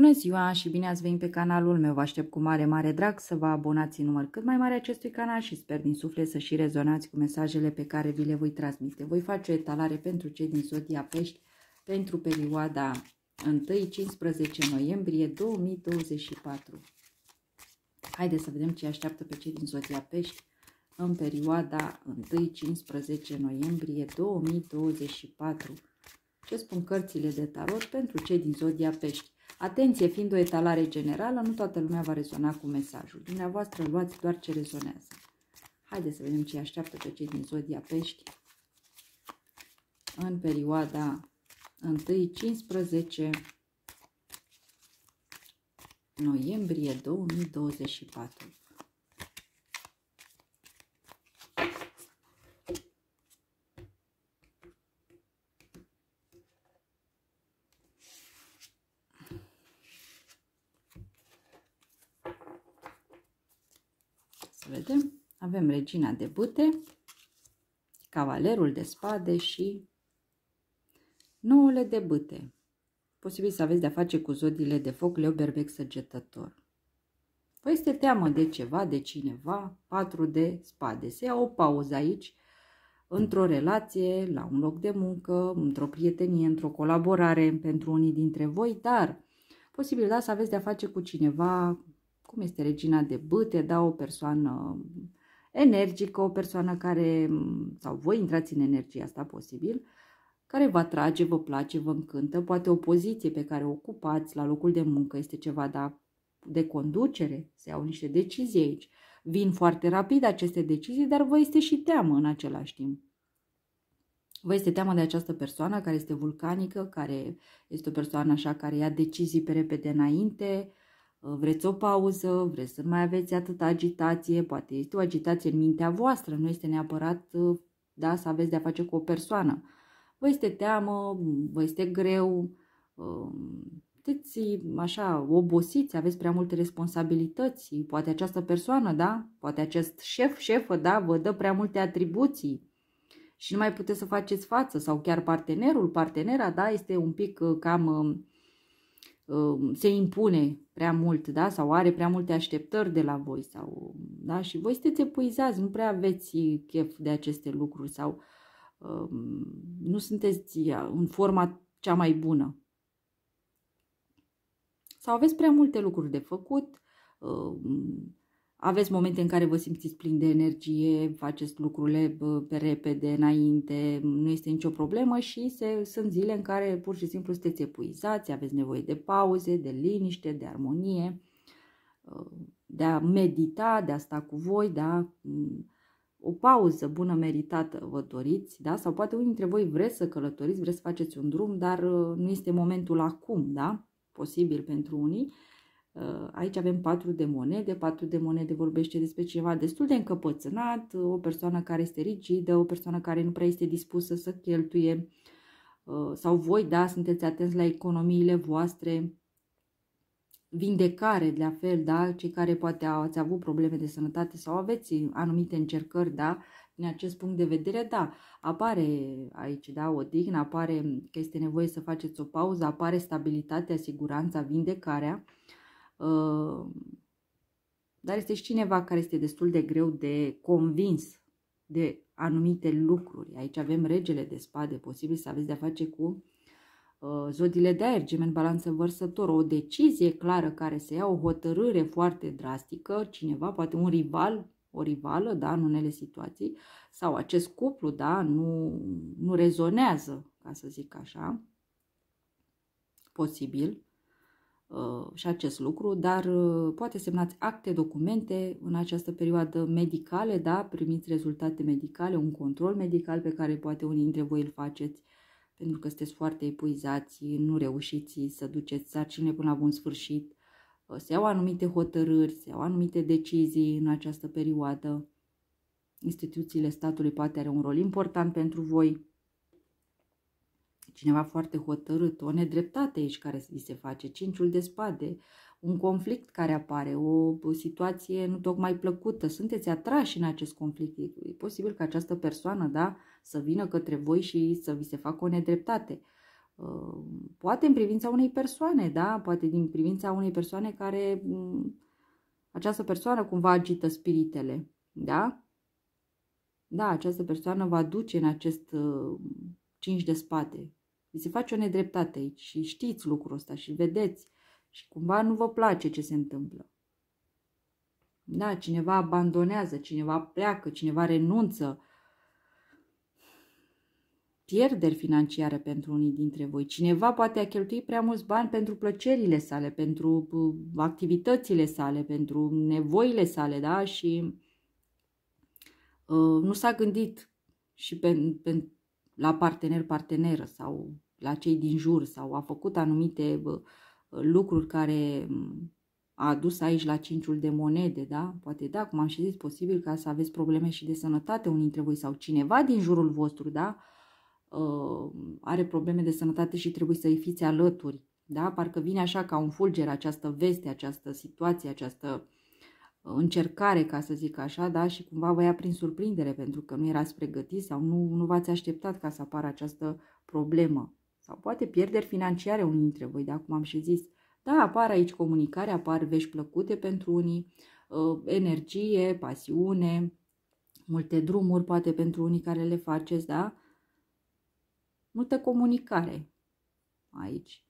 Bună ziua și bine ați venit pe canalul meu. Vă aștept cu mare, mare drag să vă abonați în număr cât mai mare acestui canal și sper din suflet să și rezonați cu mesajele pe care vi le voi transmite. Voi face o etalare pentru cei din Zodia Pești pentru perioada 1-15 noiembrie 2024. Haideți să vedem ce așteaptă pe cei din Zodia Pești în perioada 1-15 noiembrie 2024. Ce spun cărțile de tarot pentru cei din Zodia Pești? Atenție, fiind o etalare generală, nu toată lumea va rezona cu mesajul. Dumneavoastră luați doar ce rezonează. Haideți să vedem ce așteaptă pe cei din Zodia Pești în perioada 1-15 noiembrie 2024. Avem regina de bute, cavalerul de spade și nouăle de bute. Posibil să aveți de-a face cu zodiile de foc, leu, berbec, săgetător. Vă este teamă de ceva, de cineva, patru de spade. Se ia o pauză aici, într-o relație, la un loc de muncă, într-o prietenie, într-o colaborare pentru unii dintre voi, dar posibil da să aveți de-a face cu cineva, cum este regina de bâte, da, o persoană energică, o persoană care, mm, sau voi intrați în energia asta posibil, care vă atrage, vă place, vă încântă, poate o poziție pe care o ocupați la locul de muncă este ceva de, de conducere, se iau niște decizii aici, vin foarte rapid aceste decizii, dar vă este și teamă în același timp. Vă este teamă de această persoană care este vulcanică, care este o persoană așa care ia decizii pe repede înainte, uh, Uh, vreți o pauză, vreți să nu mai aveți atâta agitație, poate este o agitație în mintea voastră, nu este neapărat uh, da, să aveți de-a face cu o persoană. Vă este teamă, vă este greu, um, sunteți așa obosiți, aveți prea multe responsabilități, poate această persoană, da, poate acest șef, șefă, da, vă dă prea multe atribuții și nu mai puteți să faceți față sau chiar partenerul, partenera, da, este un pic uh, cam um, Um, se impune prea mult, da? sau are prea multe așteptări de la voi, sau, da? și voi sunteți epuizați, nu prea aveți chef de aceste lucruri, sau um, nu sunteți în forma cea mai bună. Sau aveți prea multe lucruri de făcut, um, aveți momente în care vă simțiți plin de energie, faceți lucrurile pe repede, înainte, nu este nicio problemă și se, sunt zile în care pur și simplu sunteți epuizați, aveți nevoie de pauze, de liniște, de armonie, ă, de a medita, de a sta cu voi, da? o pauză bună meritată vă doriți, da? sau poate unii dintre voi vreți să călătoriți, vreți să faceți un drum, dar ă, nu este momentul acum, da? posibil pentru unii Uh, aici avem patru de monede, patru de monede vorbește despre ceva destul de încăpățânat, o persoană care este rigidă, o persoană care nu prea este dispusă să cheltuie, uh, sau voi, da, sunteți atenți la economiile voastre, vindecare, de la fel, da, cei care poate ați avut probleme de sănătate sau aveți anumite încercări, da, din acest punct de vedere, da, apare aici, da, o dignă, apare că este nevoie să faceți o pauză, apare stabilitatea, siguranța, vindecarea, uh, Ehm, dar este și cineva care este destul de greu de convins de anumite lucruri. Aici avem regele de spade, posibil să aveți de-a face cu uh, zodiile de aer, gemen, balanță, vărsător, o decizie clară care se ia, o hotărâre foarte drastică, cineva, poate un rival, o rivală, da, în unele situații, sau acest cuplu, da, nu, nu rezonează, ca să zic așa, posibil. Uh, și acest lucru, dar uh, poate semnați acte, documente în această perioadă medicale, da, primiți rezultate medicale, un control medical pe care poate unii dintre voi îl faceți pentru că sunteți foarte epuizați, nu reușiți să duceți sarcinile până la bun sfârșit, uh, se iau anumite hotărâri, se iau anumite decizii în această perioadă. Instituțiile statului poate are un rol important pentru voi cineva foarte hotărât, o nedreptate aici care vi se face, cinciul de spade, un conflict care apare, o, o situație nu tocmai plăcută, sunteți atrași în acest conflict. E posibil că această persoană da, să vină către voi și să vi se facă o nedreptate. Ă, poate în privința unei persoane, da? poate din privința unei persoane care această persoană cumva agită spiritele. Da? Da, această persoană va duce în acest ă, cinci de spate, vi se face o nedreptate aici și știți lucrul ăsta și vedeți și cumva nu vă place ce se întâmplă. Da, cineva abandonează, cineva pleacă, cineva renunță. Pierderi financiare pentru unii dintre voi. Cineva poate a cheltui prea mulți bani pentru plăcerile sale, pentru uh, activitățile sale, pentru nevoile sale, da? Și uh, nu s-a gândit și pe, pe, la partener-parteneră sau la cei din jur sau a făcut anumite lucruri care a adus aici la cinciul de monede, da? Poate da, cum am și zis, posibil ca să aveți probleme și de sănătate unii dintre voi sau cineva din jurul vostru, da? Ă, are probleme de sănătate și trebuie să-i fiți alături, da? Parcă vine așa ca un fulger această veste, această situație, această încercare, ca să zic așa, da? și cumva vă ia prin surprindere pentru că nu erați pregătiți sau nu, nu v-ați așteptat ca să apară această problemă. Sau poate pierderi financiare unii dintre voi, da? cum am și zis. Da, apar aici comunicare, apar vești plăcute pentru unii, uh, energie, pasiune, multe drumuri, poate pentru unii care le faceți, da? Multă comunicare aici.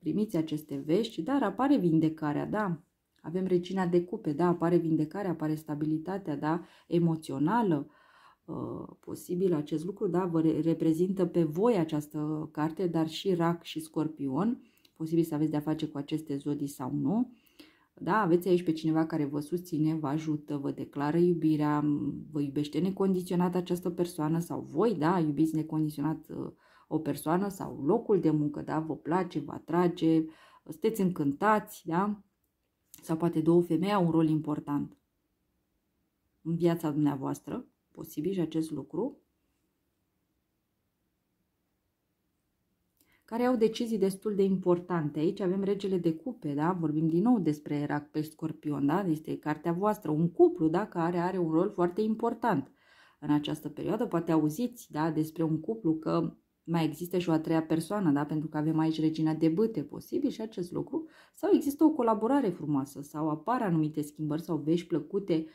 primiți aceste vești, dar apare vindecarea, da? Avem regina de cupe, da? Apare vindecarea, apare stabilitatea, da? Emoțională, uh, posibil acest lucru, da? Vă reprezintă pe voi această carte, dar și rac și scorpion, posibil să aveți de-a face cu aceste zodii sau nu. Da, aveți aici pe cineva care vă susține, vă ajută, vă declară iubirea, vă iubește necondiționat această persoană sau voi, da, iubiți necondiționat uh, o persoană sau locul de muncă, da? Vă place, vă atrage, sunteți încântați, da? Sau poate două femei au un rol important în viața dumneavoastră, posibil și acest lucru, care au decizii destul de importante. Aici avem regele de cupe, da? Vorbim din nou despre rac pe scorpion, da? Este cartea voastră, un cuplu, da? Care are un rol foarte important în această perioadă. Poate auziți, da? Despre un cuplu că mai există și o a treia persoană, da? pentru că avem aici regina de băte posibil și acest lucru, sau există o colaborare frumoasă, sau apar anumite schimbări sau vești plăcute,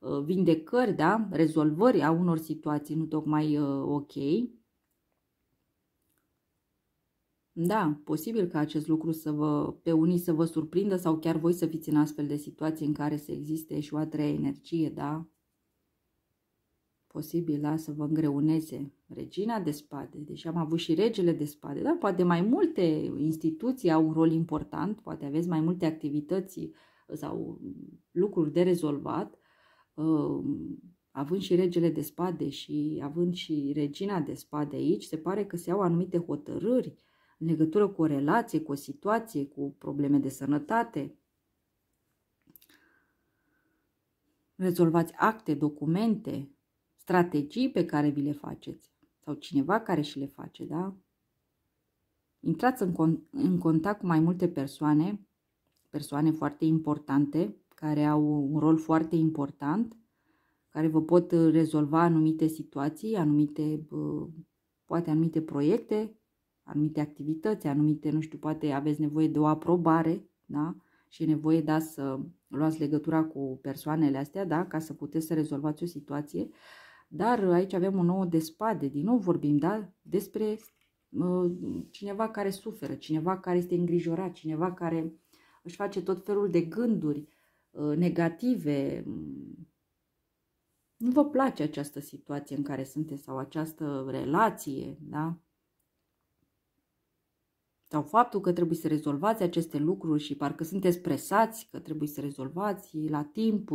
uh, vindecări, da? rezolvări a unor situații nu tocmai uh, ok. Da, posibil ca acest lucru să vă, pe unii să vă surprindă sau chiar voi să fiți în astfel de situații în care să existe și o a treia energie, da? posibilă da, să vă îngreuneze regina de spade, deși am avut și regele de spade, dar poate mai multe instituții au un rol important, poate aveți mai multe activități uh, sau lucruri de rezolvat, uh, având și regele de spade și având și regina de spade aici, se pare că se au anumite hotărâri în legătură cu o relație, cu o situație, cu probleme de sănătate. Rezolvați acte, documente, strategii pe care vi le faceți sau cineva care și le face, da? Intrați în, con- în contact cu mai multe persoane, persoane foarte importante, care au un rol foarte important, care vă pot uh, rezolva anumite situații, anumite, uh, poate anumite proiecte, anumite activități, anumite, nu știu, poate aveți nevoie de o aprobare, da? Și e nevoie, da, să luați legătura cu persoanele astea, da, ca să puteți să rezolvați o situație. Uh, dar aici avem un nou de spade, din nou vorbim, da? Despre uh, cineva care suferă, cineva care este îngrijorat, cineva care își face tot felul de gânduri uh, negative. Mm, nu vă place această situație în care sunteți sau această relație, da? sau faptul că trebuie să rezolvați aceste lucruri și parcă sunteți presați că trebuie să rezolvați la timp,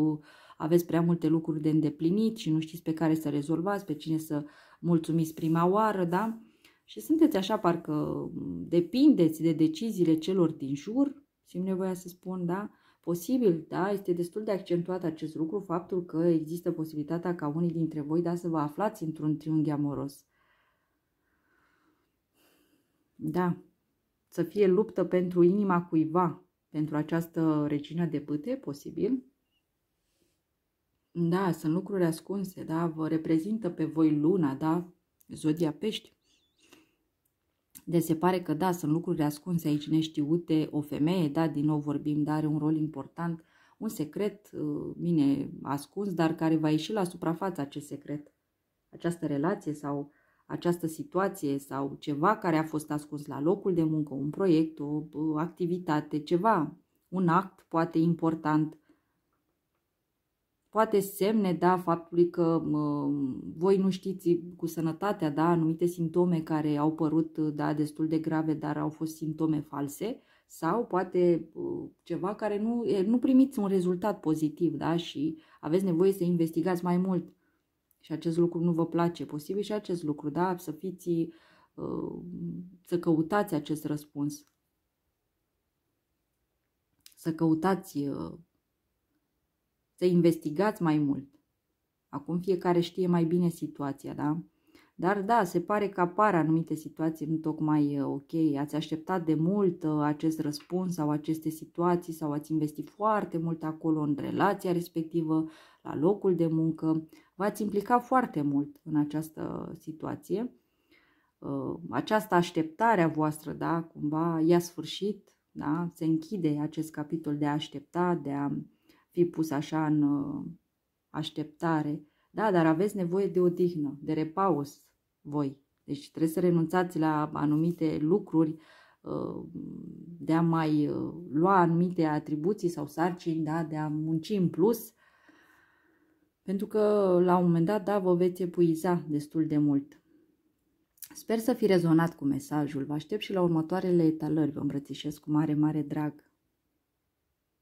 aveți prea multe lucruri de îndeplinit și nu știți pe care să rezolvați, pe cine să mulțumiți prima oară, da? Și sunteți așa parcă depindeți de deciziile celor din jur, simt nevoia să spun, da? Posibil, da, este destul de accentuat acest lucru, faptul că există posibilitatea ca unii dintre voi, da, să vă aflați într-un triunghi amoros. Da, să fie luptă pentru inima cuiva, pentru această regină de pâte, posibil. Da, sunt lucruri ascunse, da, vă reprezintă pe voi luna, da, zodia pești. De se pare că da, sunt lucruri ascunse aici neștiute, o femeie, da, din nou vorbim, dar are un rol important, un secret uh, bine ascuns, dar care va ieși la suprafață acest secret, această relație sau această situație sau ceva care a fost ascuns la locul de muncă, un proiect, o, activitate, ceva, un act poate important, poate semne, da, faptului că mă, voi nu știți cu sănătatea, da, anumite simptome care au părut, da, destul de grave, dar au fost simptome false, sau poate ceva care nu, nu primiți un rezultat pozitiv, da, și aveți nevoie să investigați mai mult și acest lucru nu vă place, posibil și acest lucru, da? Să fiți, uh, să căutați acest răspuns. Să căutați, uh, să investigați mai mult. Acum fiecare știe mai bine situația, da? Dar da, se pare că apar anumite situații nu tocmai uh, ok. Ați așteptat de mult uh, acest răspuns sau aceste situații sau ați investit foarte mult acolo în relația respectivă, la locul de muncă. V-ați implicat foarte mult în această situație. Uh, această așteptare a voastră, da, cumva ia sfârșit, da? se închide acest capitol de a aștepta, de a fi pus așa în așteptare da, dar aveți nevoie de odihnă, de repaus voi. Deci trebuie să renunțați la anumite lucruri, uh, de a mai uh, lua anumite atribuții sau sarcini, da, de a munci în plus, pentru că la un moment dat, da, vă veți epuiza destul de mult. Sper să fi rezonat cu mesajul. Vă aștept și la următoarele etalări. Vă îmbrățișez cu mare, mare drag.